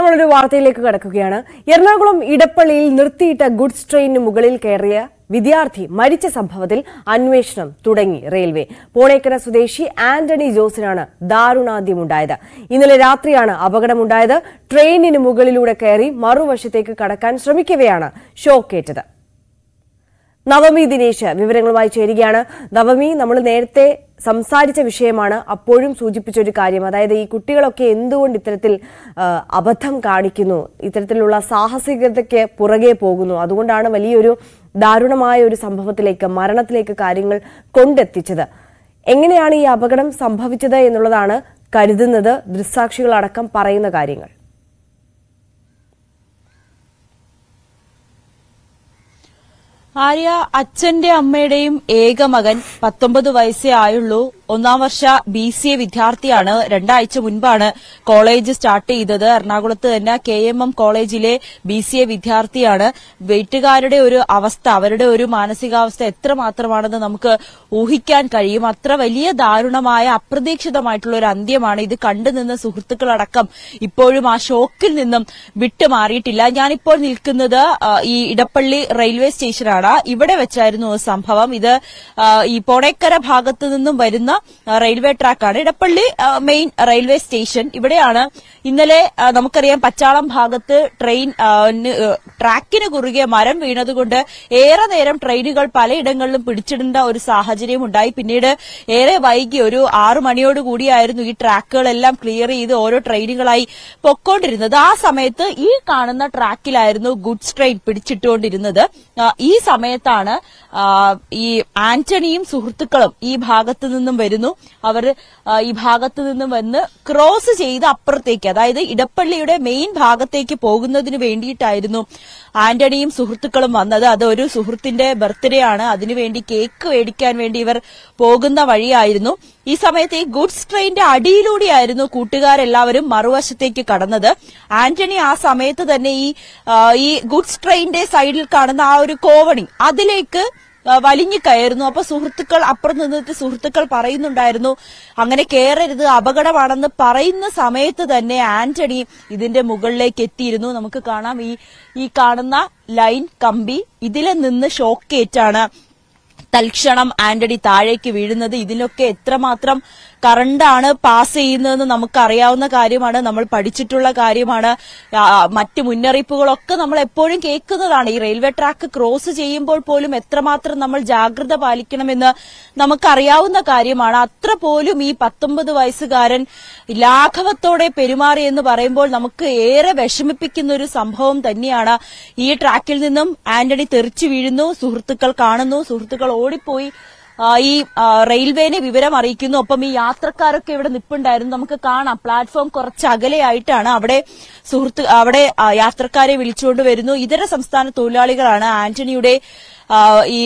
നമ്മളൊരു വാർത്തയിലേക്ക് കടക്കുകയാണ് എറണാകുളം ഇടപ്പള്ളിയിൽ നിർത്തിയിട്ട ഗുഡ്സ് ട്രെയിനിന് മുകളിൽ കയറിയ വിദ്യാർത്ഥി മരിച്ച സംഭവത്തിൽ അന്വേഷണം തുടങ്ങി റെയിൽവേ പോണേക്കര സ്വദേശി ആന്റണി ജോസിനാണ് ദാരുണാന്ത്യമുണ്ടായത് ഇന്നലെ രാത്രിയാണ് അപകടമുണ്ടായത് ട്രെയിനിന് മുകളിലൂടെ കയറി മറുവശത്തേക്ക് കടക്കാൻ ശ്രമിക്കവെയാണ് ഷോക്കേറ്റത് നവമി ദിനേശ് വിവരങ്ങളുമായി ചേരുകയാണ് നവമി നമ്മൾ നേരത്തെ സംസാരിച്ച വിഷയമാണ് അപ്പോഴും സൂചിപ്പിച്ച ഒരു കാര്യം അതായത് ഈ കുട്ടികളൊക്കെ എന്തുകൊണ്ട് ഇത്തരത്തിൽ അബദ്ധം കാണിക്കുന്നു ഇത്തരത്തിലുള്ള സാഹസികതയ്ക്ക് പുറകെ പോകുന്നു അതുകൊണ്ടാണ് വലിയൊരു ദാരുണമായ ഒരു സംഭവത്തിലേക്ക് മരണത്തിലേക്ക് കാര്യങ്ങൾ കൊണ്ടെത്തിച്ചത് എങ്ങനെയാണ് ഈ അപകടം സംഭവിച്ചത് എന്നുള്ളതാണ് കരുതുന്നത് ദൃക്സാക്ഷികളടക്കം പറയുന്ന കാര്യങ്ങൾ ആര്യ അച്ഛന്റെ അമ്മയുടെയും ഏക മകൻ പത്തൊമ്പത് വയസ്സേ ആയുള്ളൂ ഒന്നാം വർഷ ബി സി എ വിദ്യാർത്ഥിയാണ് രണ്ടാഴ്ച മുൻപാണ് കോളേജ് സ്റ്റാർട്ട് ചെയ്തത് എറണാകുളത്ത് തന്നെ കെ എം എം കോളേജിലെ ബി സി എ വിദ്യാർത്ഥിയാണ് വീട്ടുകാരുടെ ഒരു അവസ്ഥ അവരുടെ ഒരു മാനസികാവസ്ഥ എത്ര മാത്രമാണെന്ന് നമുക്ക് ഊഹിക്കാൻ കഴിയും അത്ര വലിയ ദാരുണമായ അപ്രതീക്ഷിതമായിട്ടുള്ള ഒരു അന്ത്യമാണ് ഇത് കണ്ടുനിന്ന സുഹൃത്തുക്കളടക്കം ഇപ്പോഴും ആ ഷോക്കിൽ നിന്നും വിട്ടുമാറിയിട്ടില്ല ഞാനിപ്പോൾ നിൽക്കുന്നത് ഈ ഇടപ്പള്ളി റെയിൽവേ സ്റ്റേഷനാണ് ഇവിടെ വെച്ചായിരുന്നു സംഭവം ഇത് ഈ പോണേക്കര ഭാഗത്തു നിന്നും വരുന്ന റെയിൽവേ ട്രാക്കാണ് ഇടപ്പള്ളി മെയിൻ റെയിൽവേ സ്റ്റേഷൻ ഇവിടെയാണ് ഇന്നലെ നമുക്കറിയാം പച്ചാളം ഭാഗത്ത് ട്രെയിൻ ട്രാക്കിന് കുറുകെ മരം വീണതുകൊണ്ട് ഏറെ നേരം ട്രെയിനുകൾ പലയിടങ്ങളിലും പിടിച്ചിടുന്ന ഒരു സാഹചര്യം ഉണ്ടായി പിന്നീട് ഏറെ വൈകി ഒരു ആറു മണിയോട് കൂടിയായിരുന്നു ഈ ട്രാക്കുകളെല്ലാം ക്ലിയർ ചെയ്ത് ഓരോ ട്രെയിനുകളായി പൊക്കോണ്ടിരുന്നത് ആ സമയത്ത് ഈ കാണുന്ന ട്രാക്കിലായിരുന്നു ഗുഡ്സ് ട്രെയിൻ പിടിച്ചിട്ടുകൊണ്ടിരുന്നത് ഈ സമയത്താണ് ഈ ആന്റണിയും സുഹൃത്തുക്കളും ഈ ഭാഗത്തു നിന്നും വരുന്നു അവർ ഈ ഭാഗത്ത് നിന്ന് വന്ന് ക്രോസ് ചെയ്ത് അപ്പുറത്തേക്ക് അതായത് ഇടപ്പള്ളിയുടെ മെയിൻ ഭാഗത്തേക്ക് പോകുന്നതിന് വേണ്ടിയിട്ടായിരുന്നു ആന്റണിയും സുഹൃത്തുക്കളും വന്നത് അത് ഒരു സുഹൃത്തിന്റെ ബർത്ത്ഡേ ആണ് അതിനുവേണ്ടി കേക്ക് മേടിക്കാൻ വേണ്ടി ഇവർ പോകുന്ന വഴിയായിരുന്നു ഈ സമയത്ത് ഈ ഗുഡ്സ് ട്രെയിന്റെ അടിയിലൂടെയായിരുന്നു കൂട്ടുകാരെല്ലാവരും മറുവശത്തേക്ക് കടന്നത് ആന്റണി ആ സമയത്ത് തന്നെ ഈ ഈ ഗുഡ്സ് ട്രെയിന്റെ സൈഡിൽ കാണുന്ന ആ ഒരു കോവണി അതിലേക്ക് കയറുന്നു അപ്പൊ സുഹൃത്തുക്കൾ അപ്പുറം നിന്നിട്ട് സുഹൃത്തുക്കൾ പറയുന്നുണ്ടായിരുന്നു അങ്ങനെ കയറരുത് അപകടമാണെന്ന് പറയുന്ന സമയത്ത് തന്നെ ആന്റണി ഇതിന്റെ മുകളിലേക്ക് എത്തിയിരുന്നു നമുക്ക് കാണാം ഈ ഈ കാണുന്ന ലൈൻ കമ്പി ഇതിൽ നിന്ന് ഷോക്കേറ്റാണ് തൽക്ഷണം ആന്റണി താഴേക്ക് വീഴുന്നത് ഇതിനൊക്കെ എത്രമാത്രം കറണ്ടാണ് പാസ് ചെയ്യുന്നതെന്ന് നമുക്കറിയാവുന്ന കാര്യമാണ് നമ്മൾ പഠിച്ചിട്ടുള്ള കാര്യമാണ് മറ്റ് മുന്നറിയിപ്പുകളൊക്കെ നമ്മൾ എപ്പോഴും കേൾക്കുന്നതാണ് ഈ റെയിൽവേ ട്രാക്ക് ക്രോസ് ചെയ്യുമ്പോൾ പോലും എത്രമാത്രം നമ്മൾ ജാഗ്രത പാലിക്കണമെന്ന് നമുക്കറിയാവുന്ന കാര്യമാണ് അത്ര പോലും ഈ പത്തൊമ്പത് വയസ്സുകാരൻ ലാഘവത്തോടെ പെരുമാറി എന്ന് പറയുമ്പോൾ നമുക്ക് ഏറെ വിഷമിപ്പിക്കുന്ന ഒരു സംഭവം തന്നെയാണ് ഈ ട്രാക്കിൽ നിന്നും ആന്റണി തെറിച്ചു വീഴുന്നു സുഹൃത്തുക്കൾ കാണുന്നു സുഹൃത്തുക്കൾ ഓടിപ്പോയി ഈ റെയിൽവേനെ വിവരം അറിയിക്കുന്നു ഒപ്പം ഈ യാത്രക്കാരൊക്കെ ഇവിടെ നിൽപ്പുണ്ടായിരുന്നു നമുക്ക് കാണാം പ്ലാറ്റ്ഫോം കുറച്ച് അകലെയായിട്ടാണ് അവിടെ സുഹൃത്ത് അവിടെ യാത്രക്കാരെ വിളിച്ചുകൊണ്ട് വരുന്നു ഇതര സംസ്ഥാന തൊഴിലാളികളാണ് ആന്റണിയുടെ ഈ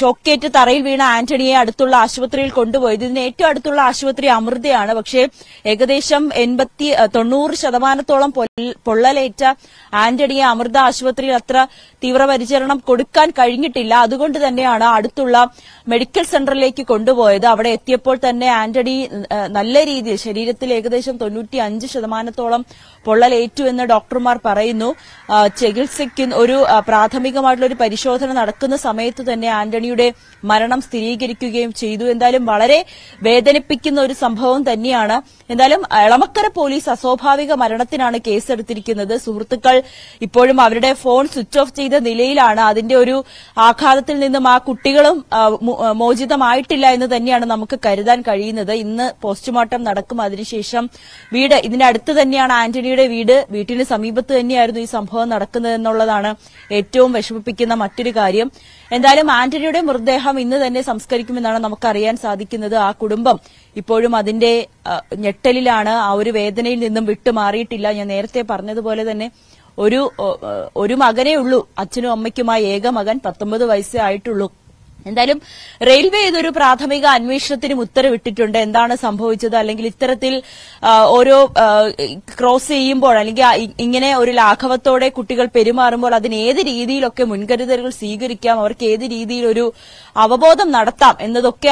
ഷോക്കേറ്റ് തറയിൽ വീണ ആന്റണിയെ അടുത്തുള്ള ആശുപത്രിയിൽ കൊണ്ടുപോയത് ഇതിന് ഏറ്റവും അടുത്തുള്ള ആശുപത്രി അമൃതയാണ് പക്ഷേ ഏകദേശം എൺപത്തി തൊണ്ണൂറ് ശതമാനത്തോളം പൊള്ളലേറ്റ ആന്റണിയെ അമൃത ആശുപത്രിയിൽ അത്ര തീവ്രപരിചരണം കൊടുക്കാൻ കഴിഞ്ഞിട്ടില്ല അതുകൊണ്ട് തന്നെയാണ് അടുത്തുള്ള മെഡിക്കൽ സെന്ററിലേക്ക് കൊണ്ടുപോയത് അവിടെ എത്തിയപ്പോൾ തന്നെ ആന്റണി നല്ല രീതിയിൽ ശരീരത്തിൽ ഏകദേശം തൊണ്ണൂറ്റി അഞ്ച് ശതമാനത്തോളം പൊള്ളലേറ്റു എന്ന് ഡോക്ടർമാർ പറയുന്നു ചികിത്സയ്ക്ക് ഒരു പ്രാഥമികമായിട്ടുള്ള ഒരു പരിശോധന നടക്കുന്നു ഉണ്ടാകുന്ന സമയത്ത് തന്നെ ആന്റണിയുടെ മരണം സ്ഥിരീകരിക്കുകയും ചെയ്തു എന്തായാലും വളരെ വേദനിപ്പിക്കുന്ന ഒരു സംഭവം തന്നെയാണ് എന്തായാലും എളമക്കര പോലീസ് അസ്വാഭാവിക മരണത്തിനാണ് കേസെടുത്തിരിക്കുന്നത് സുഹൃത്തുക്കൾ ഇപ്പോഴും അവരുടെ ഫോൺ സ്വിച്ച് ഓഫ് ചെയ്ത നിലയിലാണ് അതിന്റെ ഒരു ആഘാതത്തിൽ നിന്നും ആ കുട്ടികളും മോചിതമായിട്ടില്ല എന്ന് തന്നെയാണ് നമുക്ക് കരുതാൻ കഴിയുന്നത് ഇന്ന് പോസ്റ്റ്മോർട്ടം നടക്കും അതിനുശേഷം വീട് ഇതിനടുത്ത് തന്നെയാണ് ആന്റണിയുടെ വീട് വീട്ടിന് സമീപത്ത് തന്നെയായിരുന്നു ഈ സംഭവം നടക്കുന്നത് എന്നുള്ളതാണ് ഏറ്റവും വിഷമിപ്പിക്കുന്ന മറ്റൊരു കാര്യം എന്തായാലും ആന്റണിയുടെ മൃതദേഹം ഇന്ന് തന്നെ സംസ്കരിക്കുമെന്നാണ് നമുക്കറിയാൻ സാധിക്കുന്നത് ആ കുടുംബം ഇപ്പോഴും അതിന്റെ ഞെട്ടലിലാണ് ആ ഒരു വേദനയിൽ നിന്നും വിട്ടുമാറിയിട്ടില്ല ഞാൻ നേരത്തെ പറഞ്ഞതുപോലെ തന്നെ ഒരു ഒരു മകനേ ഉള്ളൂ അച്ഛനും അമ്മയ്ക്കുമായി ഏക മകൻ പത്തൊമ്പത് വയസ്സേ ആയിട്ടുള്ളൂ എന്തായാലും റെയിൽവേ ഇതൊരു പ്രാഥമിക അന്വേഷണത്തിനും ഉത്തരവിട്ടിട്ടുണ്ട് എന്താണ് സംഭവിച്ചത് അല്ലെങ്കിൽ ഇത്തരത്തിൽ ഓരോ ക്രോസ് ചെയ്യുമ്പോൾ അല്ലെങ്കിൽ ഇങ്ങനെ ഒരു ലാഘവത്തോടെ കുട്ടികൾ പെരുമാറുമ്പോൾ അതിന് ഏത് രീതിയിലൊക്കെ മുൻകരുതലുകൾ സ്വീകരിക്കാം അവർക്ക് ഏത് രീതിയിൽ ഒരു അവബോധം നടത്താം എന്നതൊക്കെ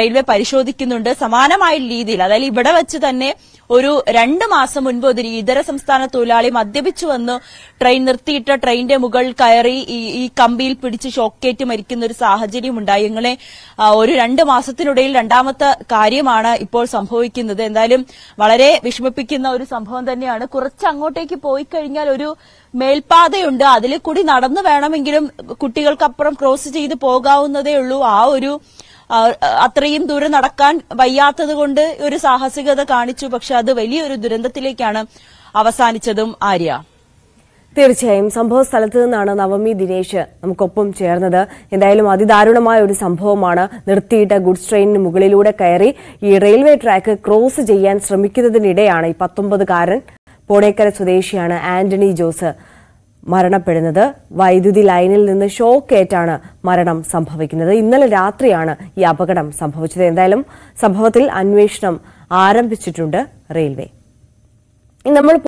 റെയിൽവേ പരിശോധിക്കുന്നുണ്ട് സമാനമായ രീതിയിൽ അതായത് ഇവിടെ വെച്ച് തന്നെ ഒരു രണ്ട് മാസം മുൻപ് ഒരു ഇതര സംസ്ഥാന തൊഴിലാളി മദ്യപിച്ചു വന്ന് ട്രെയിൻ നിർത്തിയിട്ട ട്രെയിനിന്റെ മുകൾ കയറി ഈ കമ്പിയിൽ പിടിച്ച് ഷോക്കേറ്റ് മരിക്കുന്ന ഒരു സാഹചര്യം ഉണ്ടായി ഇങ്ങനെ ഒരു രണ്ട് മാസത്തിനിടയിൽ രണ്ടാമത്തെ കാര്യമാണ് ഇപ്പോൾ സംഭവിക്കുന്നത് എന്തായാലും വളരെ വിഷമിപ്പിക്കുന്ന ഒരു സംഭവം തന്നെയാണ് കുറച്ച് അങ്ങോട്ടേക്ക് പോയി കഴിഞ്ഞാൽ ഒരു മേൽപാതയുണ്ട് അതിൽ കൂടി നടന്നു വേണമെങ്കിലും കുട്ടികൾക്കപ്പുറം ക്രോസ് ചെയ്ത് പോകാവുന്നതേ ഉള്ളൂ ആ ഒരു അത്രയും ദൂരം നടക്കാൻ വയ്യാത്തത് കൊണ്ട് ഒരു സാഹസികത കാണിച്ചു പക്ഷെ അത് വലിയൊരു ദുരന്തത്തിലേക്കാണ് അവസാനിച്ചതും ആര്യ തീർച്ചയായും സംഭവ സ്ഥലത്ത് നിന്നാണ് നവമി ദിനേശ് നമുക്കൊപ്പം ചേർന്നത് എന്തായാലും അതിദാരുണമായ ഒരു സംഭവമാണ് നിർത്തിയിട്ട ഗുഡ്സ് ട്രെയിനിന് മുകളിലൂടെ കയറി ഈ റെയിൽവേ ട്രാക്ക് ക്രോസ് ചെയ്യാൻ ശ്രമിക്കുന്നതിനിടെയാണ് ഈ പത്തൊമ്പതുകാരൻ പോണേക്കര സ്വദേശിയാണ് ആന്റണി ജോസ് മരണപ്പെടുന്നത് വൈദ്യുതി ലൈനിൽ നിന്ന് ഷോക്കേറ്റാണ് മരണം സംഭവിക്കുന്നത് ഇന്നലെ രാത്രിയാണ് ഈ അപകടം സംഭവിച്ചത് എന്തായാലും സംഭവത്തിൽ അന്വേഷണം ആരംഭിച്ചിട്ടുണ്ട് റെയിൽവേ നമ്മൾ